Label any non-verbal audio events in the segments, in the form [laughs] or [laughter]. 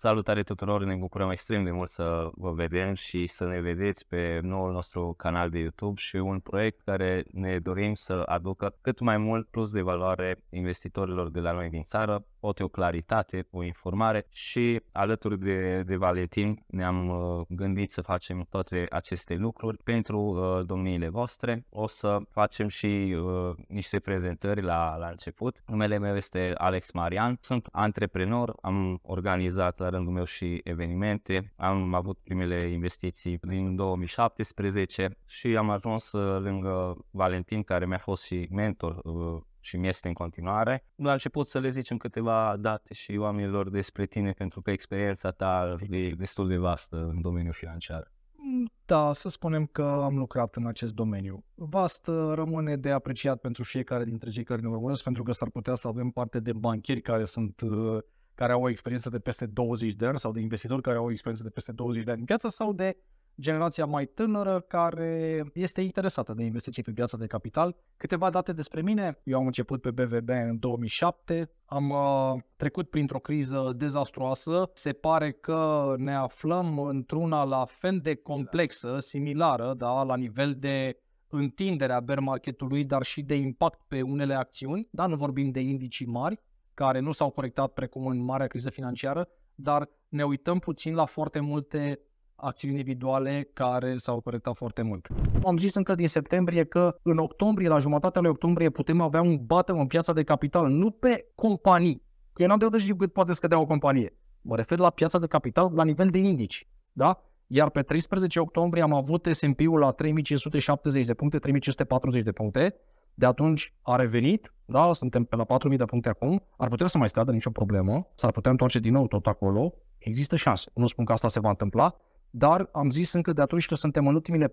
Salutare tuturor, ne bucurăm extrem de mult să vă vedem și să ne vedeți pe noul nostru canal de YouTube și un proiect care ne dorim să aducă cât mai mult plus de valoare investitorilor de la noi din țară, poate o claritate, o informare și alături de, de Valentin ne-am uh, gândit să facem toate aceste lucruri pentru uh, domniile voastre. O să facem și uh, niște prezentări la, la început. Numele meu este Alex Marian, sunt antreprenor, am organizat la rândul meu și evenimente, am avut primele investiții din 2017 și am ajuns uh, lângă Valentin, care mi-a fost și mentor uh, și mi este în continuare. La început să le zicem câteva date și oamenilor despre tine, pentru că experiența ta e destul de vastă în domeniul financiar. Mm, da, să spunem că am lucrat în acest domeniu. Vast rămâne de apreciat pentru fiecare dintre cei care ne urmăresc, pentru că s-ar putea să avem parte de banchieri care sunt uh, care au o experiență de peste 20 de ani sau de investitori care au o experiență de peste 20 de ani în piață sau de generația mai tânără care este interesată de investiții pe piața de capital. Câteva date despre mine. Eu am început pe BVB în 2007, am uh, trecut printr-o criză dezastruoasă. Se pare că ne aflăm într-una la fel de complexă, similară, da, la nivel de întinderea bear marketului, dar și de impact pe unele acțiuni. Da, nu vorbim de indicii mari care nu s-au corectat precum în marea criză financiară, dar ne uităm puțin la foarte multe acțiuni individuale care s-au corectat foarte mult. Am zis încă din septembrie că în octombrie, la jumătatea lui octombrie, putem avea un bottom în piața de capital, nu pe companii. Că eu n-am de unde știu cât poate scădea o companie. Mă refer la piața de capital la nivel de indici. Da? Iar pe 13 octombrie am avut S&P-ul la 3570 de puncte, 3540 de puncte. De atunci a revenit, da, suntem pe la 4000 de puncte acum, ar putea să mai scadă nicio problemă, s-ar putea întoarce din nou tot acolo, există șanse. Nu spun că asta se va întâmpla, dar am zis încă de atunci că suntem în ultimile 4-6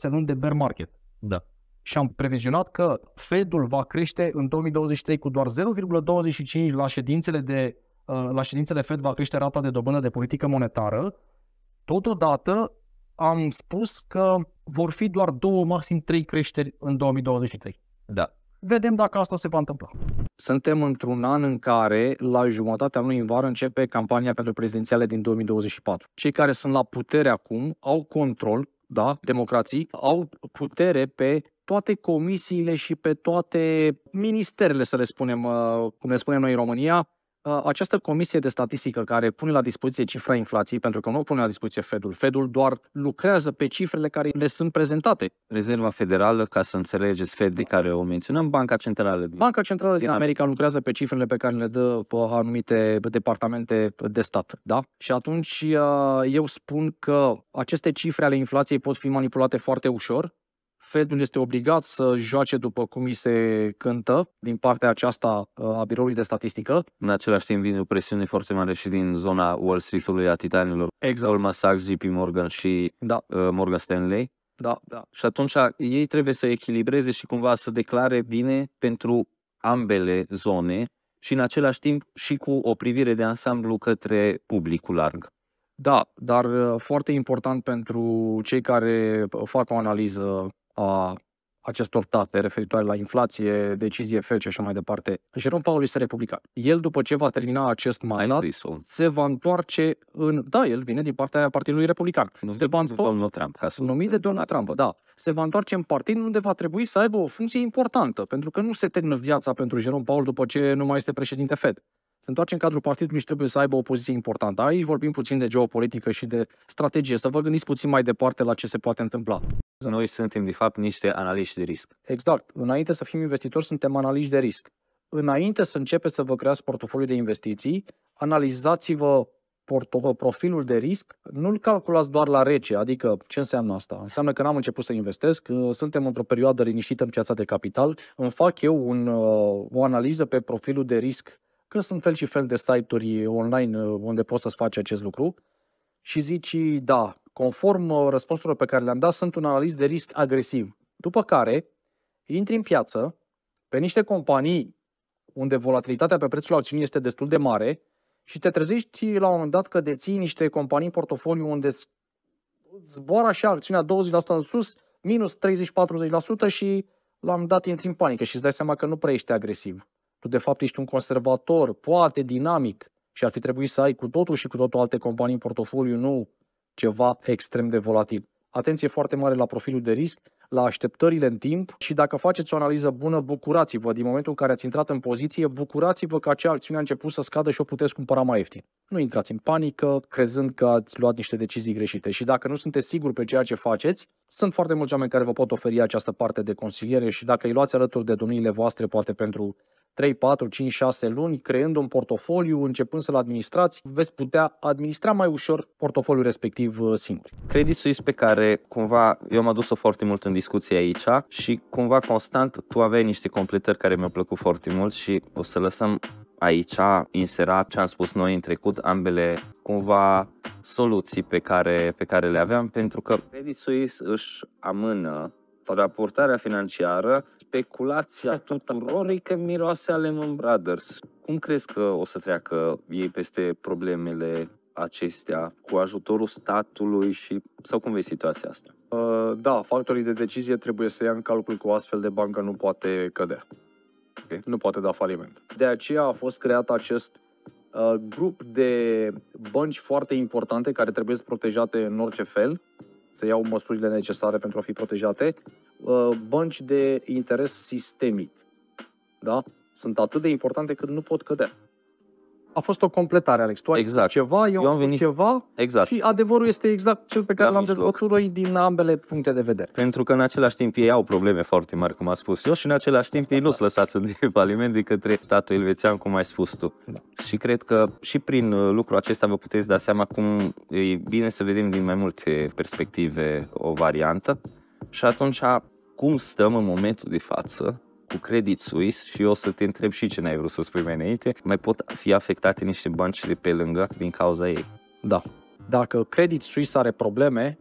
luni de bear market. Da. Și am previzionat că Fedul va crește în 2023 cu doar 0,25 la ședințele de uh, la ședințele Fed va crește rata de dobândă de politică monetară. Totodată am spus că vor fi doar două, maxim trei creșteri în 2023. Da. Vedem dacă asta se va întâmpla. Suntem într-un an în care, la jumătatea lui în vară, începe campania pentru prezidențiale din 2024. Cei care sunt la putere acum au control, da, democrații, au putere pe toate comisiile și pe toate ministerele, să le spunem, uh, cum le spunem noi în România, Ă, această comisie de statistică care pune la dispoziție cifra inflației, pentru că nu o pune la dispoziție Fedul, Fedul doar lucrează pe cifrele care le sunt prezentate. Rezerva Federală, ca să înțelegeți, Fed, de care o menționăm, Banca Centrală. Din Banca Centrală din America lucrează pe cifrele pe care le dă pe anumite departamente de stat, da? Și atunci ă, eu spun că aceste cifre ale inflației pot fi manipulate foarte ușor Fedul este obligat să joace după cum îi se cântă din partea aceasta uh, a biroului de statistică. În același timp vine o presiune foarte mare și din zona Wall Street-ului a titanilor. Exact. Goldman Sachs, JP Morgan și da. uh, Morgan Stanley. Da, da. Și atunci uh, ei trebuie să echilibreze și cumva să declare bine pentru ambele zone și în același timp și cu o privire de ansamblu către publicul larg. Da, dar uh, foarte important pentru cei care fac o analiză a acestor date referitoare la inflație, decizie FED și așa mai departe, Jerome Powell este republican. El, după ce va termina acest mandat, se va întoarce în... Da, el vine din partea Partidului Republican. Nu se va întoarce... Numit de Donald Trump, da. Se va întoarce în partid unde va trebui să aibă o funcție importantă, pentru că nu se termină viața pentru Jerome Powell după ce nu mai este președinte FED. Se întoarce în cadrul partidului și trebuie să aibă o poziție importantă. Aici vorbim puțin de geopolitică și de strategie, să vă gândiți puțin mai departe la ce se poate întâmpla. Noi suntem, de fapt, niște analiști de risc. Exact. Înainte să fim investitori, suntem analiști de risc. Înainte să începeți să vă creați portofoliul de investiții, analizați-vă porto- profilul de risc, nu-l calculați doar la rece, adică ce înseamnă asta? Înseamnă că n-am început să investesc, uh, suntem într-o perioadă liniștită în piața de capital, îmi fac eu un, uh, o analiză pe profilul de risc, că sunt fel și fel de site-uri online uh, unde poți să-ți faci acest lucru și zici, da, conform uh, răspunsurilor pe care le-am dat, sunt un analist de risc agresiv. După care, intri în piață pe niște companii unde volatilitatea pe prețul acțiunii este destul de mare și te trezești la un moment dat că deții niște companii în portofoliu unde zboară așa acțiunea 20% în sus, minus 30-40% și la un dat intri în panică și îți dai seama că nu prea ești agresiv. Tu de fapt ești un conservator, poate dinamic și ar fi trebuit să ai cu totul și cu totul alte companii în portofoliu, nu ceva extrem de volatil. Atenție foarte mare la profilul de risc, la așteptările în timp și dacă faceți o analiză bună, bucurați-vă din momentul în care ați intrat în poziție, bucurați-vă că acea acțiune a început să scadă și o puteți cumpăra mai ieftin. Nu intrați în panică, crezând că ați luat niște decizii greșite și dacă nu sunteți siguri pe ceea ce faceți, sunt foarte mulți oameni care vă pot oferi această parte de consiliere și dacă îi luați alături de domniile voastre, poate pentru 3, 4, 5, 6 luni, creând un portofoliu, începând să-l administrați, veți putea administra mai ușor portofoliul respectiv uh, singur. Credit Suisse pe care cumva eu am adus-o foarte mult în discuție aici și cumva constant tu aveai niște completări care mi-au plăcut foarte mult și o să lăsăm aici inserat ce am spus noi în trecut, ambele cumva soluții pe care, pe care le aveam, pentru că Credit Suisse își amână raportarea financiară speculația tuturor e că miroase a Lemon Brothers. Cum crezi că o să treacă ei peste problemele acestea cu ajutorul statului și sau cum vezi situația asta? Uh, da, factorii de decizie trebuie să ia în calcul că o astfel de bancă nu poate cădea. Okay. Nu poate da faliment. De aceea a fost creat acest uh, grup de bănci foarte importante care trebuie să protejate în orice fel, să iau măsurile necesare pentru a fi protejate Uh, bănci de interes sistemic. Da? Sunt atât de importante cât nu pot cădea. A fost o completare, Alex. Tu ai exact. ceva, eu, eu am venit ceva exact. și adevărul este exact cel pe care la da, l-am exact. dezvoltat noi din ambele puncte de vedere. Pentru că în același timp ei au probleme foarte mari, cum a spus eu, și în același timp ei da. nu-s lăsați în [laughs] faliment de către statul elvețian, cum ai spus tu. Da. Și cred că și prin uh, lucrul acesta vă puteți da seama cum e bine să vedem din mai multe perspective o variantă. Și atunci cum stăm în momentul de față cu Credit Suisse și o să te întreb și ce n-ai vrut să spui mai înainte, mai pot fi afectate niște bănci de pe lângă din cauza ei. Da. Dacă Credit Suisse are probleme,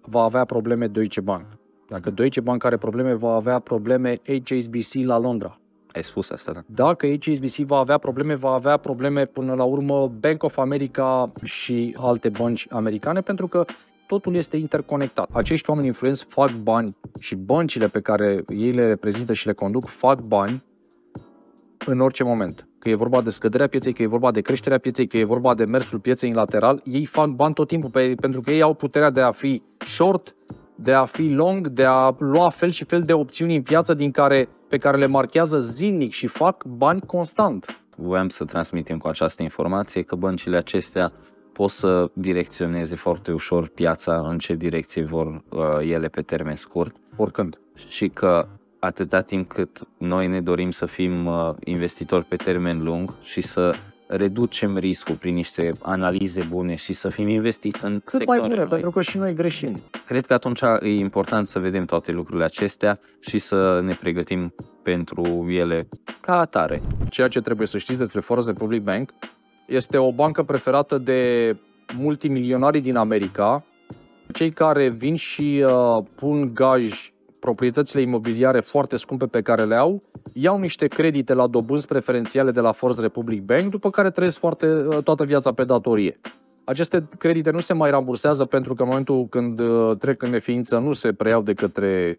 va avea probleme Deutsche Bank. Dacă Deutsche Bank are probleme, va avea probleme HSBC la Londra. Ai spus asta, da? Dacă HSBC va avea probleme, va avea probleme până la urmă Bank of America și alte bănci americane, pentru că totul este interconectat. Acești oameni influenți fac bani și băncile pe care ei le reprezintă și le conduc fac bani în orice moment. Că e vorba de scăderea pieței, că e vorba de creșterea pieței, că e vorba de mersul pieței în lateral, ei fac bani tot timpul pe, pentru că ei au puterea de a fi short, de a fi long, de a lua fel și fel de opțiuni în piață din care, pe care le marchează zilnic și fac bani constant. Voiam să transmitem cu această informație că băncile acestea pot să direcționeze foarte ușor piața în ce direcție vor uh, ele pe termen scurt. Oricând. Și că atâta timp cât noi ne dorim să fim uh, investitori pe termen lung și să reducem riscul prin niște analize bune și să fim investiți în Cât mai bine, noi. pentru că și noi greșim. Cred că atunci e important să vedem toate lucrurile acestea și să ne pregătim pentru ele ca atare. Ceea ce trebuie să știți despre Forza public Bank este o bancă preferată de multimilionarii din America, cei care vin și uh, pun gaj proprietățile imobiliare foarte scumpe pe care le au, iau niște credite la dobânzi preferențiale de la First Republic Bank, după care trăiesc foarte, uh, toată viața pe datorie. Aceste credite nu se mai rambursează pentru că în momentul când uh, trec în neființă nu se preiau de către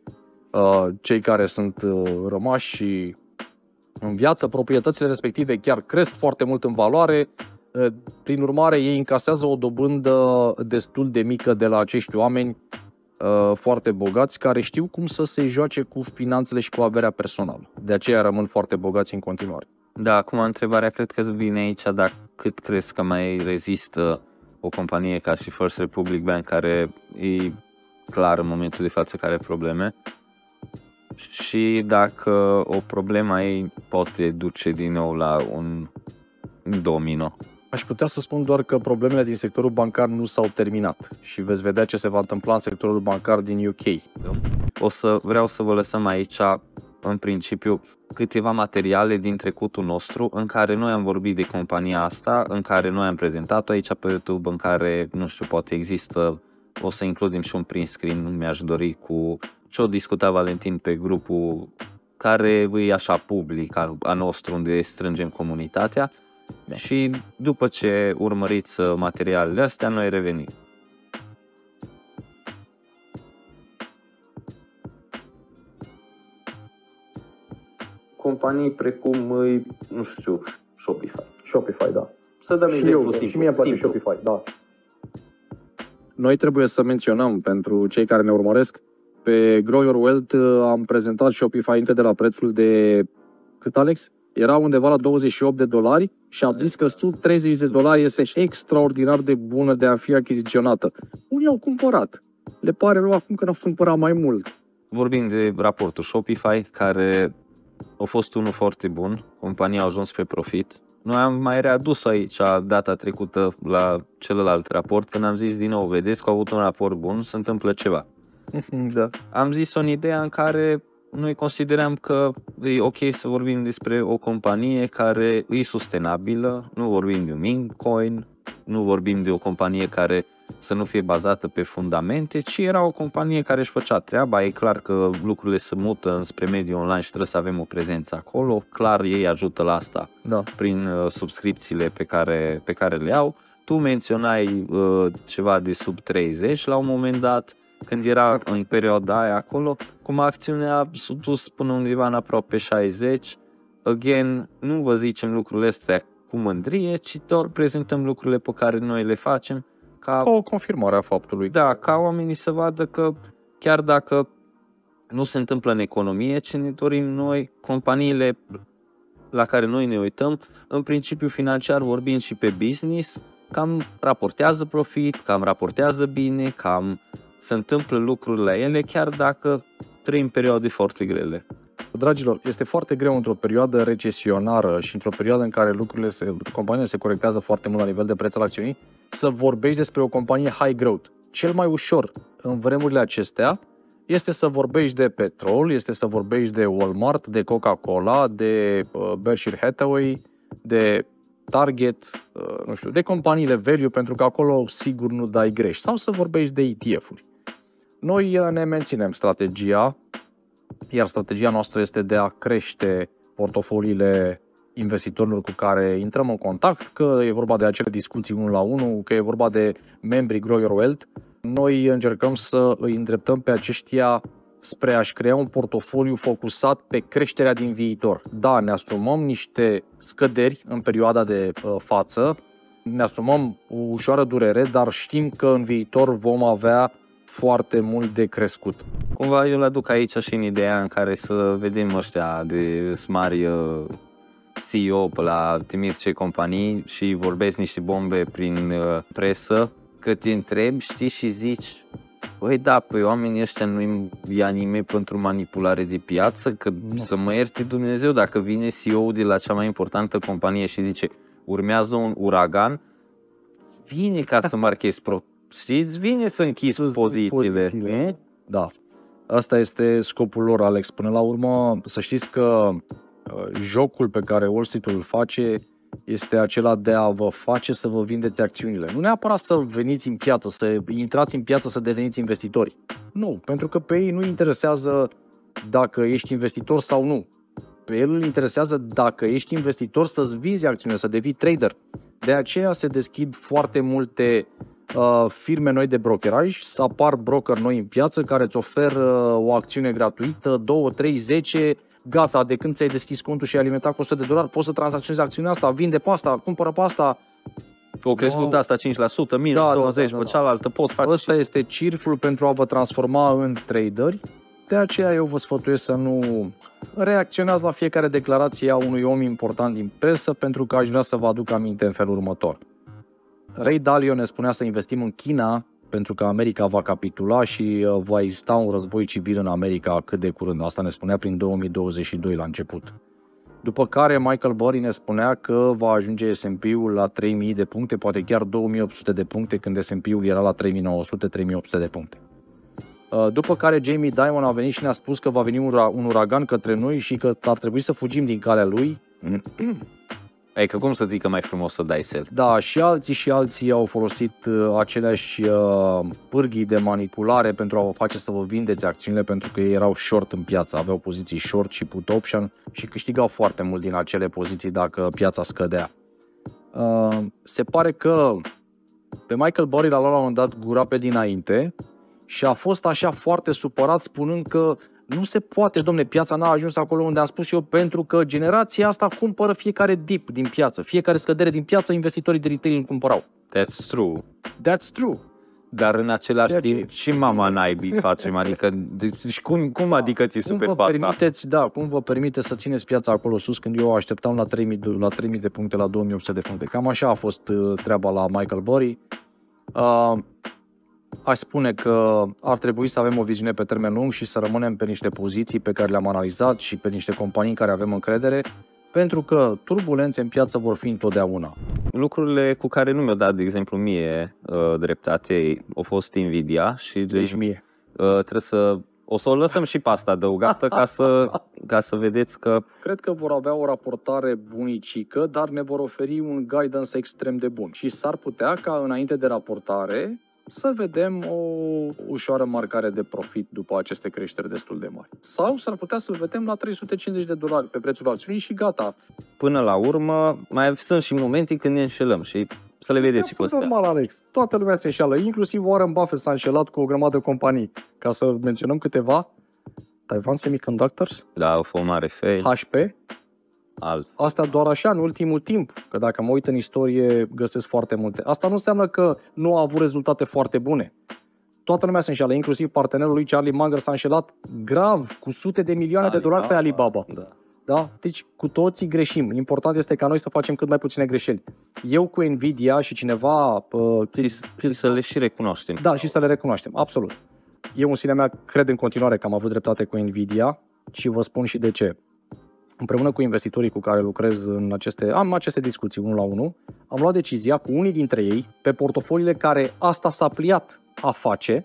uh, cei care sunt uh, rămași și în viață. Proprietățile respective chiar cresc foarte mult în valoare, Eh, prin urmare, ei încasează o dobândă destul de mică de la acești oameni eh, foarte bogați care știu cum să se joace cu finanțele și cu averea personală. De aceea rămân foarte bogați în continuare. Da, acum întrebarea cred că vine aici, dar cât crezi că mai rezistă o companie ca și First Republic Bank care e clar în momentul de față care are probleme și dacă o problemă ei poate duce din nou la un domino. Aș putea să spun doar că problemele din sectorul bancar nu s-au terminat și veți vedea ce se va întâmpla în sectorul bancar din UK. O să vreau să vă lăsăm aici în principiu câteva materiale din trecutul nostru în care noi am vorbit de compania asta, în care noi am prezentat-o aici pe YouTube, în care, nu știu, poate există, o să includem și un print screen, mi-aș dori, cu ce-o discuta Valentin pe grupul care e așa public, al nostru, unde strângem comunitatea da. Și după ce urmăriți uh, materialele astea, noi revenim. Companii precum, uh, nu știu, Shopify. Shopify, da. Să dăm și eu, simplu. Și mie place Shopify, da. Noi trebuie să menționăm pentru cei care ne urmăresc, pe Grow Your Wealth uh, am prezentat Shopify încă de la prețul de cât, Alex? era undeva la 28 de dolari și a zis că sub 30 de dolari este extraordinar de bună de a fi achiziționată. Unii au cumpărat. Le pare rău acum că n-au cumpărat mai mult. Vorbim de raportul Shopify, care a fost unul foarte bun. Compania a ajuns pe profit. Noi am mai readus aici data trecută la celălalt raport când am zis din nou, vedeți că au avut un raport bun, se întâmplă ceva. [laughs] da. Am zis o idee în care noi considerăm că e ok să vorbim despre o companie care e sustenabilă, nu vorbim de un meme coin, nu vorbim de o companie care să nu fie bazată pe fundamente, ci era o companie care își făcea treaba, e clar că lucrurile se mută spre mediul online și trebuie să avem o prezență acolo, clar ei ajută la asta da. prin uh, subscripțiile pe care, pe care le au. Tu menționai uh, ceva de sub 30 la un moment dat, când era în perioada aia acolo, cum acțiunea s-a dus până undeva în aproape 60. Again, nu vă zicem lucrurile astea cu mândrie, ci doar prezentăm lucrurile pe care noi le facem ca o confirmare a faptului. Da, ca oamenii să vadă că chiar dacă nu se întâmplă în economie ce ne dorim noi, companiile la care noi ne uităm, în principiu financiar vorbind și pe business, cam raportează profit, cam raportează bine, cam se întâmplă lucruri la ele, chiar dacă trăim perioade foarte grele. Dragilor, este foarte greu într-o perioadă recesionară și într-o perioadă în care lucrurile se, companiile se corectează foarte mult la nivel de preț al acțiunii, să vorbești despre o companie high growth. Cel mai ușor în vremurile acestea este să vorbești de petrol, este să vorbești de Walmart, de Coca-Cola, de uh, Berkshire Hathaway, de Target, uh, nu știu, de companiile value, pentru că acolo sigur nu dai greș. Sau să vorbești de ETF-uri. Noi eh, ne menținem strategia, iar strategia noastră este de a crește portofoliile investitorilor cu care intrăm în contact, că e vorba de acele discuții unul la unul, că e vorba de membrii Grow Your Wealth. Noi încercăm să îi îndreptăm pe aceștia spre a-și crea un portofoliu focusat pe creșterea din viitor. Da, ne asumăm niște scăderi în perioada de eh, față, ne asumăm o ușoară durere, dar știm că în viitor vom avea foarte mult de crescut. Cumva eu le aduc aici și în ideea în care să vedem ăștia de smari uh, CEO pe la trimit ce companii și vorbesc niște bombe prin uh, presă, că te întrebi, știi și zici, da, Păi da, pe oamenii ăștia nu-i nimeni pentru manipulare de piață, că no. să mă ierte Dumnezeu dacă vine CEO-ul de la cea mai importantă companie și zice urmează un uragan, vine ca să marchezi pro- știți, vine să închizi Sus pozițiile. pozițiile. Da. Asta este scopul lor, Alex. Până la urmă, să știți că uh, jocul pe care Wall Street îl face este acela de a vă face să vă vindeți acțiunile. Nu neapărat să veniți în piață, să intrați în piață, să deveniți investitori. Nu, pentru că pe ei nu interesează dacă ești investitor sau nu. Pe el îl interesează dacă ești investitor să-ți vinzi acțiunile, să devii trader. De aceea se deschid foarte multe uh, Uh, firme noi de brokeraj, apar broker noi în piață care îți oferă uh, o acțiune gratuită, 2, 3, 10, gata, de când ți-ai deschis contul și ai alimentat cu 100 de dolari, poți să tranzacționezi acțiunea asta, vinde pe asta, cumpără pe asta, o crescut wow. asta 5%, mii, da, 20 da, da, da. pe da, da. cealaltă, poți face. Asta este circul pentru a vă transforma în traderi. De aceea eu vă sfătuiesc să nu reacționați la fiecare declarație a unui om important din presă, pentru că aș vrea să vă aduc aminte în felul următor. Ray Dalio ne spunea să investim în China pentru că America va capitula și uh, va exista un război civil în America cât de curând. Asta ne spunea prin 2022 la început. După care Michael Burry ne spunea că va ajunge S&P-ul la 3000 de puncte, poate chiar 2800 de puncte, când S&P-ul era la 3900-3800 de puncte. Uh, după care Jamie Dimon a venit și ne-a spus că va veni un uragan către noi și că ar trebui să fugim din calea lui. [clears throat] Adică cum să zică mai frumos să dai sel? Da, și alții și alții au folosit uh, aceleași uh, pârghii de manipulare pentru a vă face să vă vindeți acțiunile pentru că ei erau short în piață, aveau poziții short și put option și câștigau foarte mult din acele poziții dacă piața scădea. Uh, se pare că pe Michael Burry l-a luat la un moment dat gura pe dinainte și a fost așa foarte supărat spunând că nu se poate, domne, piața n-a ajuns acolo unde am spus eu, pentru că generația asta cumpără fiecare dip din piață, fiecare scădere din piață, investitorii de retail îl cumpărau. That's true. That's true. Dar în același Ceea timp și mama naibii facem, adică deci cum, cum adică ți super cum vă permiteți, da, cum vă permite să țineți piața acolo sus când eu așteptam la 3000, la 3000 de puncte, la 2800 de puncte. Cam așa a fost uh, treaba la Michael Burry. Uh, aș spune că ar trebui să avem o viziune pe termen lung și să rămânem pe niște poziții pe care le-am analizat și pe niște companii în care avem încredere, pentru că turbulențe în piață vor fi întotdeauna. Lucrurile cu care nu mi-au dat, de exemplu, mie uh, dreptate au fost invidia și... Deci mie. Uh, trebuie să o să o lăsăm și pasta adăugată ca să, [laughs] ca să vedeți că... Cred că vor avea o raportare bunicică, dar ne vor oferi un guidance extrem de bun. Și s-ar putea ca înainte de raportare să vedem o ușoară marcare de profit după aceste creșteri destul de mari. Sau s-ar putea să-l vedem la 350 de dolari pe prețul acțiunii și gata. Până la urmă, mai sunt și momente când ne înșelăm și să le vedeți pe astea. Normal, Alex. Toată lumea se înșeală, inclusiv Warren Buffett s-a înșelat cu o grămadă de companii. Ca să menționăm câteva, Taiwan Semiconductors, da, o mare fail. HP, alt. Asta doar așa, în ultimul timp, că dacă mă uit în istorie, găsesc foarte multe. Asta nu înseamnă că nu a avut rezultate foarte bune. Toată lumea se înșeală, inclusiv partenerul lui Charlie Munger s-a înșelat grav cu sute de milioane Alibaba, de dolari pe Alibaba. Da. Da? Deci cu toții greșim. Important este ca noi să facem cât mai puține greșeli. Eu cu Nvidia și cineva... Uh, să le și recunoaștem. Da, și să le recunoaștem, absolut. Eu în sine mea cred în continuare că am avut dreptate cu Nvidia și vă spun și de ce împreună cu investitorii cu care lucrez în aceste, am aceste discuții unul la unul, am luat decizia cu unii dintre ei, pe portofoliile care asta s-a pliat a face,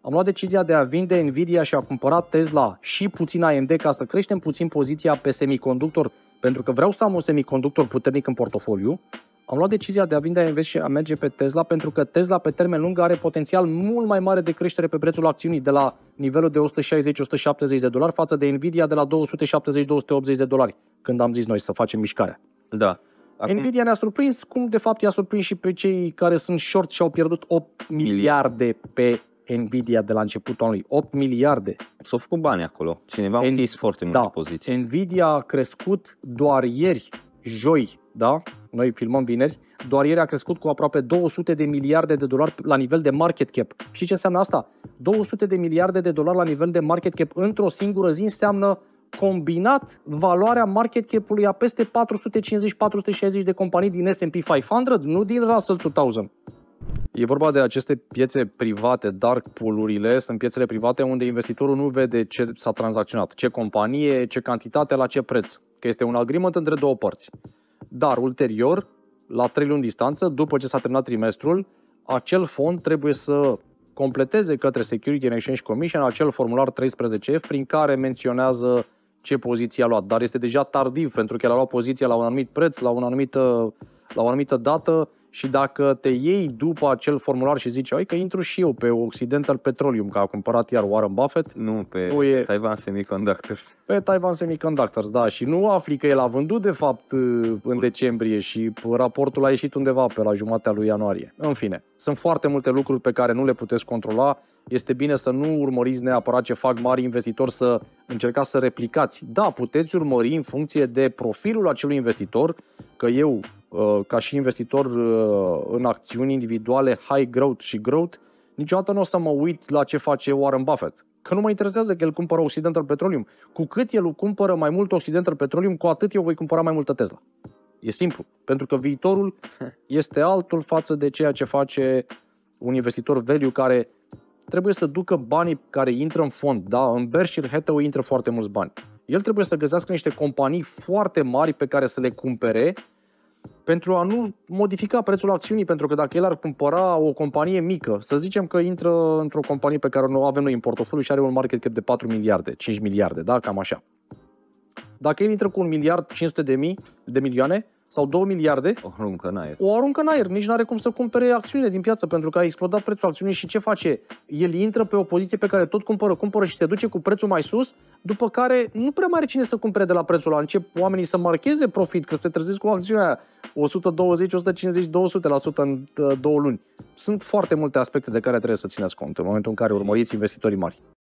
am luat decizia de a vinde Nvidia și a cumpăra Tesla și puțin AMD ca să creștem puțin poziția pe semiconductor, pentru că vreau să am un semiconductor puternic în portofoliu am luat decizia de a vinde AMV și a merge pe Tesla pentru că Tesla pe termen lung are potențial mult mai mare de creștere pe prețul acțiunii de la nivelul de 160-170 de dolari față de Nvidia de la 270-280 de dolari, când am zis noi să facem mișcarea. Da. Acum... Nvidia ne-a surprins, cum de fapt i-a surprins și pe cei care sunt short și au pierdut 8 miliarde pe Nvidia de la începutul anului. 8 miliarde. S-au făcut bani acolo. Cineva a închis foarte multe da. poziții. Nvidia a crescut doar ieri, joi, da? noi filmăm vineri, doar ieri a crescut cu aproape 200 de miliarde de dolari la nivel de market cap. Și ce înseamnă asta? 200 de miliarde de dolari la nivel de market cap într-o singură zi înseamnă combinat valoarea market cap-ului a peste 450-460 de companii din S&P 500, nu din Russell 2000. E vorba de aceste piețe private, dark pool-urile, sunt piețele private unde investitorul nu vede ce s-a tranzacționat, ce companie, ce cantitate, la ce preț, că este un agreement între două părți. Dar ulterior, la 3 luni distanță, după ce s-a terminat trimestrul, acel fond trebuie să completeze către Security and Exchange Commission acel formular 13F prin care menționează ce poziție a luat. Dar este deja tardiv pentru că el a luat poziția la un anumit preț, la, un anumită, la o anumită dată, și dacă te iei după acel formular și zici, ai că intru și eu pe Occidental Petroleum, că a cumpărat iar Warren Buffett. Nu, pe e... Taiwan Semiconductors. Pe Taiwan Semiconductors, da. Și nu afli că el a vândut, de fapt, uh, în decembrie și raportul a ieșit undeva pe la jumatea lui ianuarie. În fine, sunt foarte multe lucruri pe care nu le puteți controla. Este bine să nu urmăriți neapărat ce fac mari investitori, să încercați să replicați. Da, puteți urmări în funcție de profilul acelui investitor, că eu, uh, ca și investitor uh, în acțiuni individuale, high growth și growth, niciodată nu o să mă uit la ce face Warren Buffett. Că nu mă interesează că el cumpără Occidental Petroleum. Cu cât el cumpără mai mult Occidental Petroleum, cu atât eu voi cumpăra mai multă Tesla. E simplu. Pentru că viitorul [laughs] este altul față de ceea ce face un investitor value care trebuie să ducă banii care intră în fond. Da, în Berkshire Hathaway intră foarte mulți bani. El trebuie să găsească niște companii foarte mari pe care să le cumpere pentru a nu modifica prețul acțiunii, pentru că dacă el ar cumpăra o companie mică, să zicem că intră într-o companie pe care o avem noi în portofoliu și are un market cap de 4 miliarde, 5 miliarde, da? Cam așa. Dacă el intră cu un miliard 500 de mii de milioane, sau 2 miliarde, o aruncă în aer. O aruncă în aer, nici nu are cum să cumpere acțiune din piață pentru că a explodat prețul acțiunii și ce face? El intră pe o poziție pe care tot cumpără, cumpără și se duce cu prețul mai sus, după care nu prea mai are cine să cumpere de la prețul ăla. Încep oamenii să marcheze profit, că se trezesc cu acțiunea aia 120, 150, 200% în uh, două luni. Sunt foarte multe aspecte de care trebuie să țineți cont în momentul în care urmăriți investitorii mari.